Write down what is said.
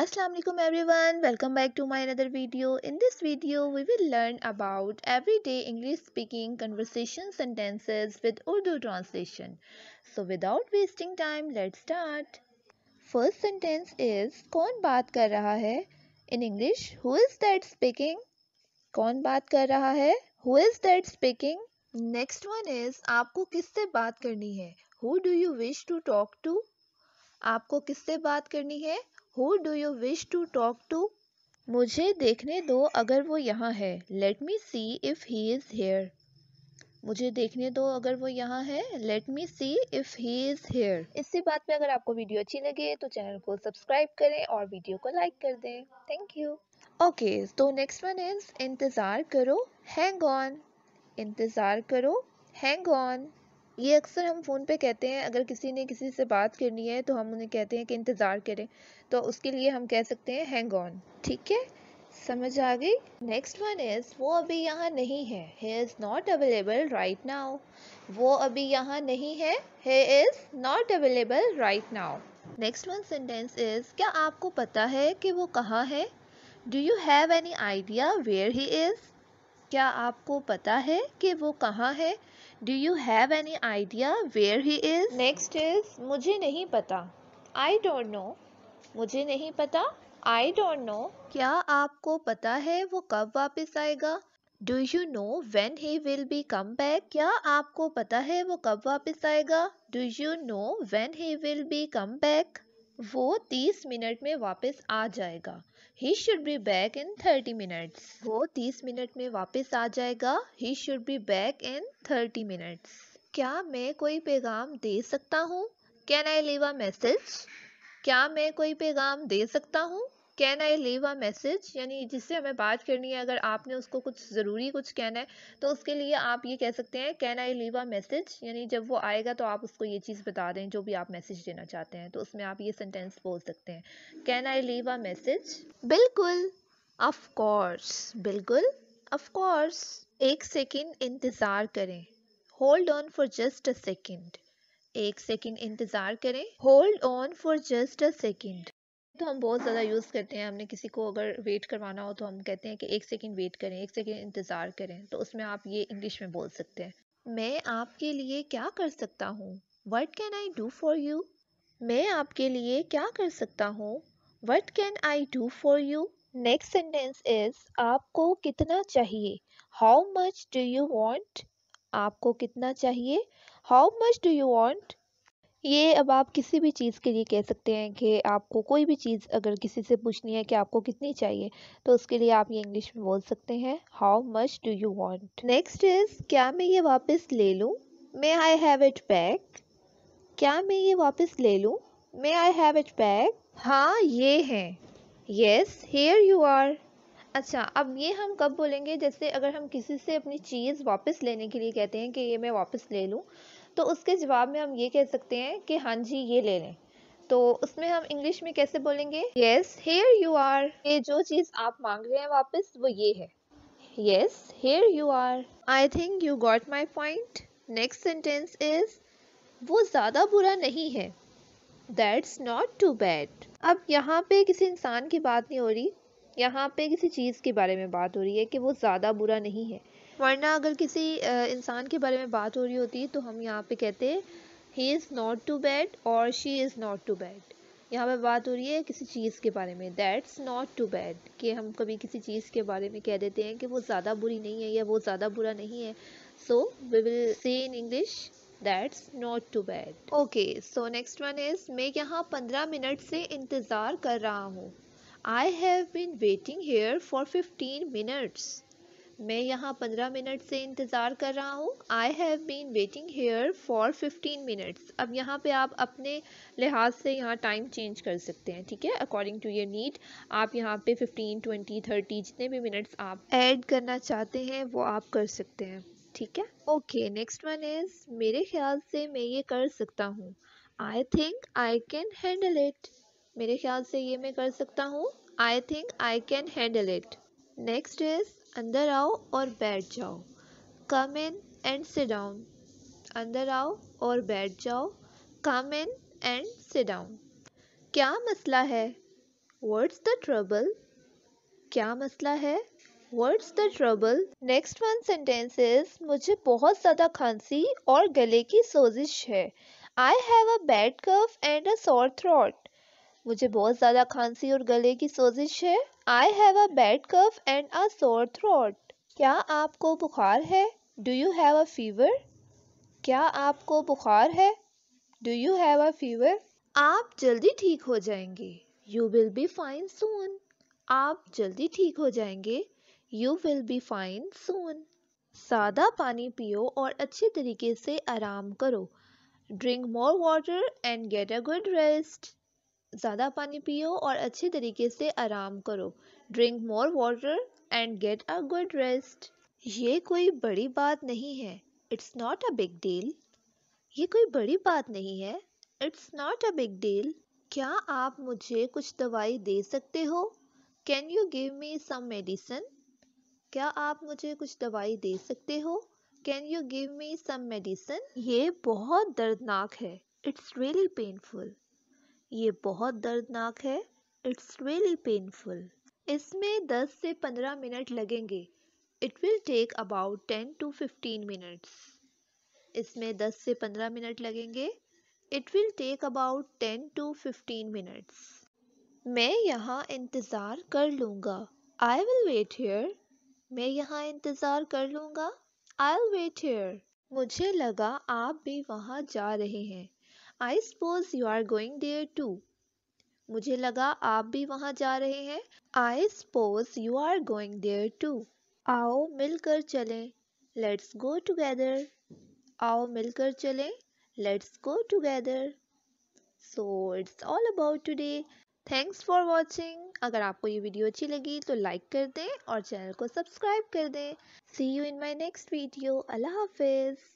Assalamualaikum everyone welcome back to my another video in this video we will learn about everyday English speaking conversation sentences with Urdu translation so without wasting time let's start first sentence is कौन बात कर रहा है in English who is that speaking कौन बात कर रहा है who is that speaking next one is आपको किससे बात करनी है who do you wish to talk to आपको किससे बात करनी है who do you wish to talk to मुझे देखने दो अगर वो यहाँ है let me see if he is here मुझे देखने दो अगर वो यहाँ है let me see if he is here इससे बात में अगर आपको वीडियो अच्छी लगे तो चैनल को सब्सक्राइब करें और वीडियो को लाइक कर दें थैंक यू ओके तो नेक्स्ट वन इज़ इंतज़ार करो हैंग ऑन इंतज़ार करो हैंग ऑन ये अक्सर हम फ़ोन पे कहते हैं अगर किसी ने किसी से बात करनी है तो हम उन्हें कहते हैं कि इंतज़ार करें तो उसके लिए हम कह सकते हैं हैंग ऑन ठीक है समझ आ गई नेक्स्ट वन इज़ वो अभी यहाँ नहीं है he is not available right now वो अभी यहाँ नहीं है he is not available right now next one sentence is क्या आपको पता है कि वो कहाँ है do you have any idea where he is क्या आपको पता है कि वो कहाँ है do you have any idea where he is next is मुझे नहीं पता आई डोंट नो मुझे नहीं पता आई डोंट नो क्या आपको पता है वो कब वापस आएगा do you know when he will be come back क्या आपको पता है वो कब वापस आएगा do you know when he will be come back वो तीस मिनट में वापस आ जाएगा he should be back in thirty minutes वो तीस मिनट में वापस आ जाएगा he should be back in thirty minutes क्या मैं कोई पैगाम दे सकता हूँ can I leave a message क्या मैं कोई पैगाम दे सकता हूँ can I leave a message यानी जिससे हमें बात करनी है अगर आपने उसको कुछ ज़रूरी कुछ कहना है तो उसके लिए आप ये कह सकते हैं can I leave a message यानी जब वो आएगा तो आप उसको ये चीज़ बता दें जो भी आप मैसेज देना चाहते हैं तो उसमें आप ये सेंटेंस बोल सकते हैं can I leave a message बिल्कुल अफकोर्स बिल्कुल अफकोर्स एक सेकेंड इंतज़ार करें hold on for just a second एक सेकेंड इंतज़ार करें hold on for just a second तो हम बहुत ज़्यादा यूज़ करते हैं हमने किसी को अगर वेट करवाना हो तो हम कहते हैं कि एक सेकेंड वेट करें एक सेकेंड इंतज़ार करें तो उसमें आप ये इंग्लिश में बोल सकते हैं मैं आपके लिए क्या कर सकता हूँ what can I do for you मैं आपके लिए क्या कर सकता हूँ what can I do for you next sentence is आपको कितना चाहिए how much do you want आपको कितना चाहिए how much do you want ये अब आप किसी भी चीज़ के लिए कह सकते हैं कि आपको कोई भी चीज़ अगर किसी से पूछनी है कि आपको कितनी चाहिए तो उसके लिए आप ये इंग्लिश में बोल सकते हैं how much do you want next is क्या मैं ये वापस ले लूँ may I have it back क्या मैं ये वापस ले लूँ may I have it back हाँ ये है येस हेयर यू आर अच्छा अब ये हम कब बोलेंगे जैसे अगर हम किसी से अपनी चीज़ वापस लेने के लिए कहते हैं कि ये मैं वापस ले लूँ तो उसके जवाब में हम ये कह सकते हैं कि हाँ जी ये ले लें तो उसमें हम इंग्लिश में कैसे बोलेंगे येस हेयर यू आर ये जो चीज़ आप मांग रहे हैं वापस वो ये है yes here you are I think you got my point next sentence is वो ज़्यादा बुरा नहीं है दैट्स नॉट टू बैड अब यहाँ पे किसी इंसान की बात नहीं हो रही यहाँ पे किसी चीज़ के बारे में बात हो रही है कि वो ज़्यादा बुरा नहीं है वरना अगर किसी इंसान के बारे में बात हो रही होती तो हम यहाँ पे कहते he is not too bad और she is not too bad यहाँ पर बात हो रही है किसी चीज़ के बारे में दैट्स नॉट टू बैड कि हम कभी किसी चीज़ के बारे में कह देते हैं कि वो ज़्यादा बुरी नहीं है या वो ज़्यादा बुरा नहीं है सो we will say in English that's not too bad okay so next one is मैं यहाँ पंद्रह मिनट से इंतज़ार कर रहा हूँ I have been waiting here for fifteen minutes मैं यहाँ पंद्रह मिनट से इंतज़ार कर रहा हूँ I have been waiting here for fifteen minutes अब यहाँ पे आप अपने लिहाज से यहाँ टाइम चेंज कर सकते हैं ठीक है अकॉर्डिंग टू योर नीड आप यहाँ पे फिफ्टीन ट्वेंटी थर्टी जितने भी मिनट्स आप ऐड करना चाहते हैं वो आप कर सकते हैं ठीक है ओके नेक्स्ट वन इज़ मेरे ख्याल से मैं ये कर सकता हूँ I think I can handle it मेरे ख्याल से ये मैं कर सकता हूँ I think I can handle it next is अंदर आओ और बैठ जाओ come in and sit down अंदर आओ और बैठ जाओ come in and sit down क्या मसला है वर्ड्स द ट्रबल क्या मसला है what's the trouble next one sentence is मुझे बहुत ज़्यादा खांसी और गले की सोजिश है I have a bad cough and a sore throat मुझे बहुत ज़्यादा खांसी और गले की सोजिश है I have a bad cough and a sore throat क्या आपको बुखार है do you have a fever क्या आपको बुखार है do you have a fever आप जल्दी ठीक हो जाएंगे you will be fine soon आप जल्दी ठीक हो जाएंगे you will be fine soon सादा पानी पियो और अच्छे तरीके से आराम करो drink more water and get a good rest ज़्यादा पानी पियो और अच्छे तरीके से आराम करो drink more water and get a good rest ये कोई बड़ी बात नहीं है it's not a big deal ये कोई बड़ी बात नहीं है it's not a big deal क्या आप मुझे कुछ दवाई दे सकते हो can you give me some medicine क्या आप मुझे कुछ दवाई दे सकते हो can you give me some medicine ये बहुत दर्दनाक है इट्स रियली पेनफुल ये बहुत दर्दनाक है इट्स रियली पेनफुल इसमें 10 से 15 मिनट लगेंगे it will take about 10 to 15 minutes इसमें 10 से 15 मिनट लगेंगे it will take about 10 to 15 minutes मैं यहाँ इंतज़ार कर लूँगा आई विल वेट हेयर मैं यहाँ इंतज़ार कर लूँगा आई विल वेट हेयर मुझे लगा आप भी वहाँ जा रहे हैं I suppose you are going there too मुझे लगा आप भी वहाँ जा रहे हैं I suppose you are going there too आओ मिलकर चलें लेट्स गो टुगेदर आओ मिलकर चलें let's go together so it's all about today thanks for watching अगर आपको ये वीडियो अच्छी लगी तो लाइक कर दें और चैनल को सब्सक्राइब कर दें see you in my next video अल्लाह हाफिज़